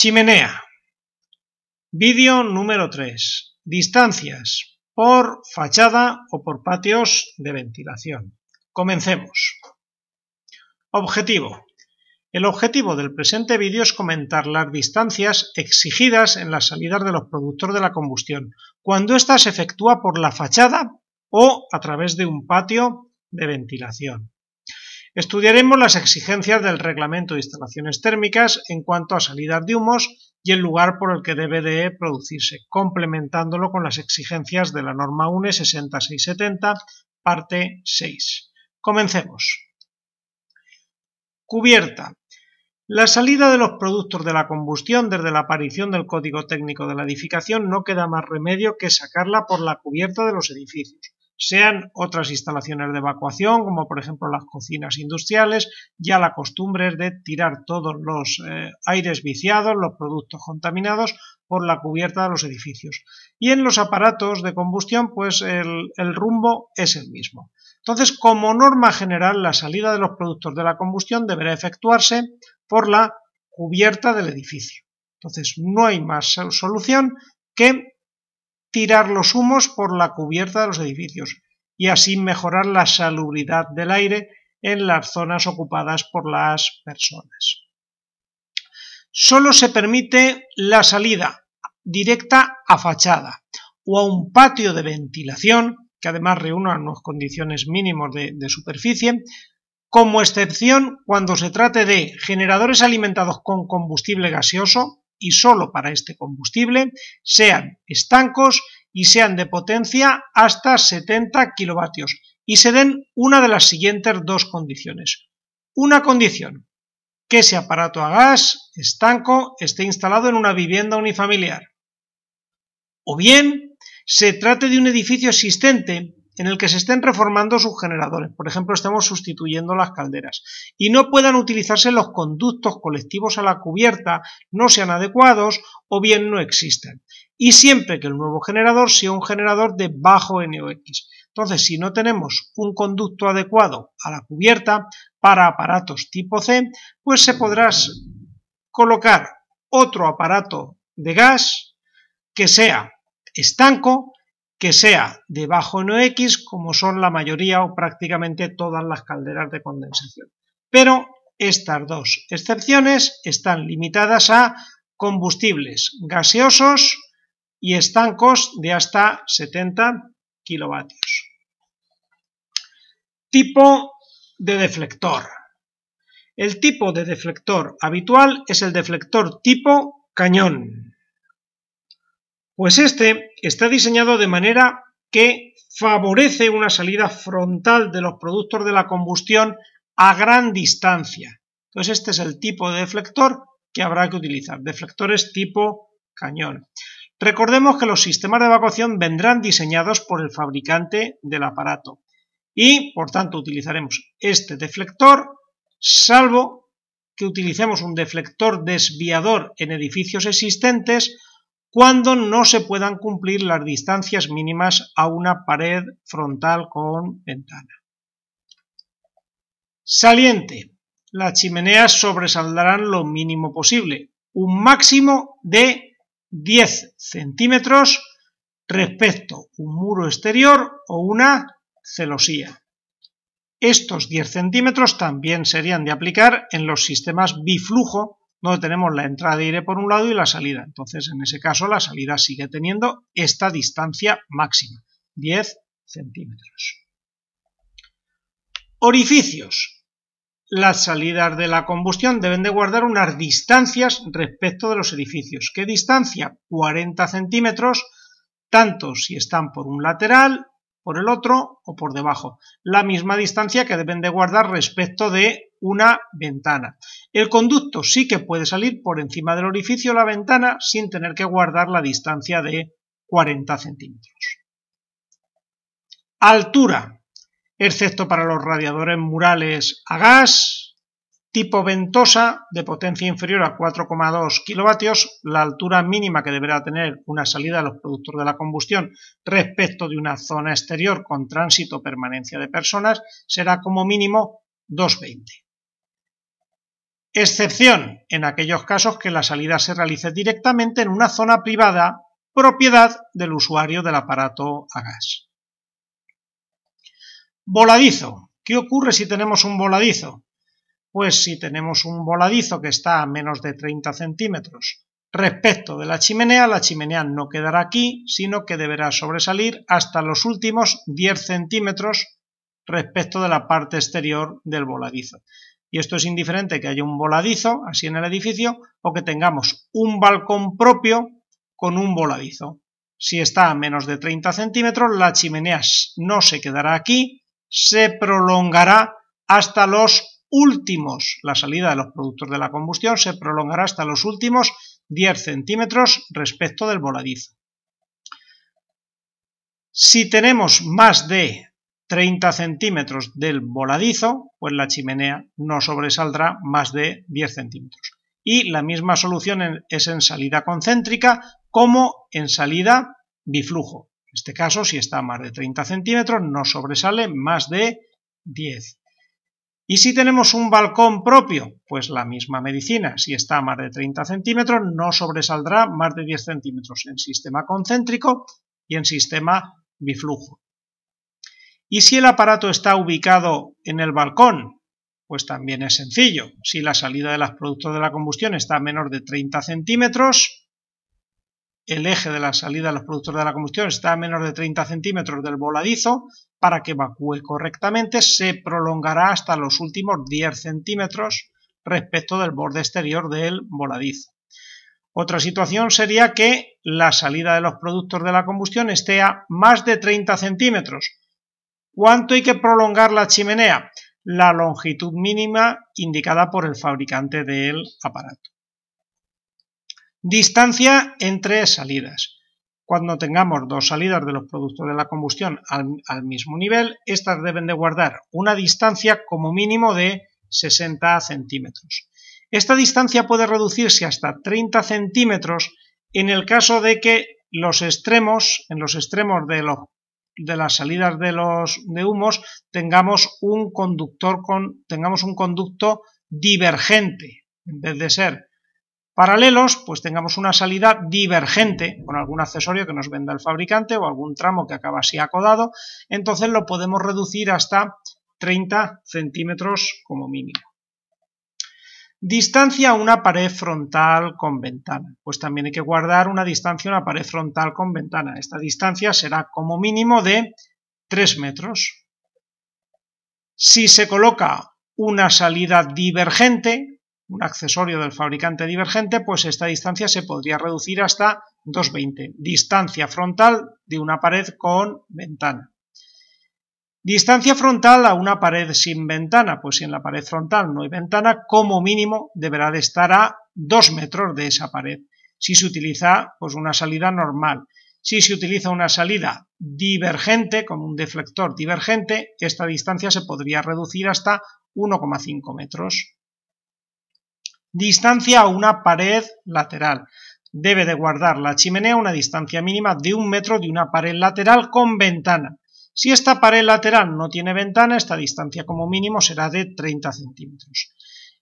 Chimenea. Vídeo número 3. Distancias por fachada o por patios de ventilación. Comencemos. Objetivo. El objetivo del presente vídeo es comentar las distancias exigidas en las salidas de los productores de la combustión, cuando ésta se efectúa por la fachada o a través de un patio de ventilación. Estudiaremos las exigencias del reglamento de instalaciones térmicas en cuanto a salida de humos y el lugar por el que debe de producirse, complementándolo con las exigencias de la norma UNE 6670, parte 6. Comencemos. Cubierta. La salida de los productos de la combustión desde la aparición del Código Técnico de la Edificación no queda más remedio que sacarla por la cubierta de los edificios sean otras instalaciones de evacuación, como por ejemplo las cocinas industriales, ya la costumbre es de tirar todos los eh, aires viciados, los productos contaminados por la cubierta de los edificios. Y en los aparatos de combustión, pues el, el rumbo es el mismo. Entonces, como norma general, la salida de los productos de la combustión deberá efectuarse por la cubierta del edificio. Entonces, no hay más solución que tirar los humos por la cubierta de los edificios y así mejorar la salubridad del aire en las zonas ocupadas por las personas. Solo se permite la salida directa a fachada o a un patio de ventilación, que además reúna unas condiciones mínimas de, de superficie, como excepción cuando se trate de generadores alimentados con combustible gaseoso, y solo para este combustible sean estancos y sean de potencia hasta 70 kilovatios y se den una de las siguientes dos condiciones. Una condición, que ese aparato a gas estanco esté instalado en una vivienda unifamiliar. O bien, se trate de un edificio existente en el que se estén reformando sus generadores, por ejemplo, estemos sustituyendo las calderas, y no puedan utilizarse los conductos colectivos a la cubierta, no sean adecuados o bien no existen Y siempre que el nuevo generador sea un generador de bajo NOx. Entonces, si no tenemos un conducto adecuado a la cubierta para aparatos tipo C, pues se podrá colocar otro aparato de gas que sea estanco que sea de bajo NOx, como son la mayoría o prácticamente todas las calderas de condensación. Pero estas dos excepciones están limitadas a combustibles gaseosos y estancos de hasta 70 kilovatios. Tipo de deflector. El tipo de deflector habitual es el deflector tipo cañón. Pues este está diseñado de manera que favorece una salida frontal de los productos de la combustión a gran distancia. Entonces este es el tipo de deflector que habrá que utilizar, deflectores tipo cañón. Recordemos que los sistemas de evacuación vendrán diseñados por el fabricante del aparato y por tanto utilizaremos este deflector salvo que utilicemos un deflector desviador en edificios existentes cuando no se puedan cumplir las distancias mínimas a una pared frontal con ventana. Saliente. Las chimeneas sobresaldrán lo mínimo posible, un máximo de 10 centímetros respecto a un muro exterior o una celosía. Estos 10 centímetros también serían de aplicar en los sistemas biflujo donde tenemos la entrada de aire por un lado y la salida. Entonces, en ese caso, la salida sigue teniendo esta distancia máxima, 10 centímetros. Orificios. Las salidas de la combustión deben de guardar unas distancias respecto de los edificios. ¿Qué distancia? 40 centímetros, tanto si están por un lateral, por el otro o por debajo. La misma distancia que deben de guardar respecto de una ventana. El conducto sí que puede salir por encima del orificio la ventana sin tener que guardar la distancia de 40 centímetros. Altura, excepto para los radiadores murales a gas, tipo ventosa de potencia inferior a 4,2 kilovatios, la altura mínima que deberá tener una salida de los productos de la combustión respecto de una zona exterior con tránsito o permanencia de personas será como mínimo 220 excepción en aquellos casos que la salida se realice directamente en una zona privada propiedad del usuario del aparato a gas. Voladizo. ¿Qué ocurre si tenemos un voladizo? Pues si tenemos un voladizo que está a menos de 30 centímetros respecto de la chimenea, la chimenea no quedará aquí, sino que deberá sobresalir hasta los últimos 10 centímetros respecto de la parte exterior del voladizo y esto es indiferente que haya un voladizo así en el edificio o que tengamos un balcón propio con un voladizo. Si está a menos de 30 centímetros, la chimenea no se quedará aquí, se prolongará hasta los últimos, la salida de los productos de la combustión se prolongará hasta los últimos 10 centímetros respecto del voladizo. Si tenemos más de 30 centímetros del voladizo, pues la chimenea no sobresaldrá más de 10 centímetros. Y la misma solución es en salida concéntrica como en salida biflujo. En este caso, si está a más de 30 centímetros, no sobresale más de 10. Y si tenemos un balcón propio, pues la misma medicina. Si está a más de 30 centímetros, no sobresaldrá más de 10 centímetros en sistema concéntrico y en sistema biflujo. Y si el aparato está ubicado en el balcón, pues también es sencillo. Si la salida de los productos de la combustión está a menos de 30 centímetros, el eje de la salida de los productos de la combustión está a menos de 30 centímetros del voladizo, para que evacúe correctamente se prolongará hasta los últimos 10 centímetros respecto del borde exterior del voladizo. Otra situación sería que la salida de los productos de la combustión esté a más de 30 centímetros, ¿Cuánto hay que prolongar la chimenea? La longitud mínima indicada por el fabricante del aparato. Distancia entre salidas. Cuando tengamos dos salidas de los productos de la combustión al, mismo nivel, estas deben de guardar una distancia como mínimo de 60 centímetros. Esta distancia puede reducirse hasta 30 centímetros en el caso de que los extremos, en los extremos de los de las salidas de los de humos tengamos un conductor con tengamos un conducto divergente en vez de ser paralelos pues tengamos una salida divergente con algún accesorio que nos venda el fabricante o algún tramo que acaba así acodado entonces lo podemos reducir hasta 30 centímetros como mínimo Distancia a una pared frontal con ventana. Pues también hay que guardar una distancia a una pared frontal con ventana. Esta distancia será como mínimo de 3 metros. Si se coloca una salida divergente, un accesorio del fabricante divergente, pues esta distancia se podría reducir hasta 2,20. Distancia frontal de una pared con ventana. Distancia frontal a una pared sin ventana, pues si en la pared frontal no hay ventana, como mínimo deberá de estar a 2 metros de esa pared, si se utiliza pues, una salida normal. Si se utiliza una salida divergente, con un deflector divergente, esta distancia se podría reducir hasta 1,5 metros. Distancia a una pared lateral. Debe de guardar la chimenea una distancia mínima de un metro de una pared lateral con ventana si esta pared lateral no tiene ventana, esta distancia como mínimo será de 30 centímetros.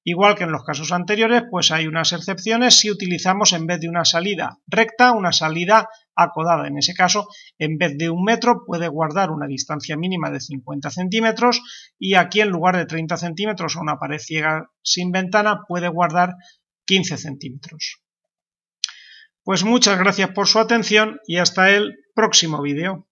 Igual que en los casos anteriores, pues hay unas excepciones si utilizamos en vez de una salida recta, una salida acodada. En ese caso, en vez de un metro, puede guardar una distancia mínima de 50 centímetros y aquí en lugar de 30 centímetros o una pared ciega sin ventana, puede guardar 15 centímetros. Pues muchas gracias por su atención y hasta el próximo vídeo.